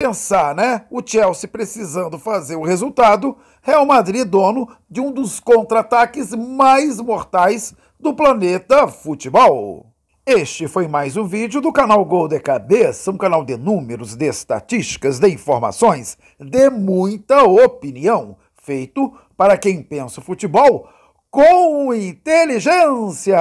pensar, né? O Chelsea precisando fazer o resultado, Real Madrid dono de um dos contra-ataques mais mortais do planeta futebol. Este foi mais um vídeo do canal Gol de Cabeça, um canal de números, de estatísticas, de informações, de muita opinião, feito para quem pensa o futebol com inteligência.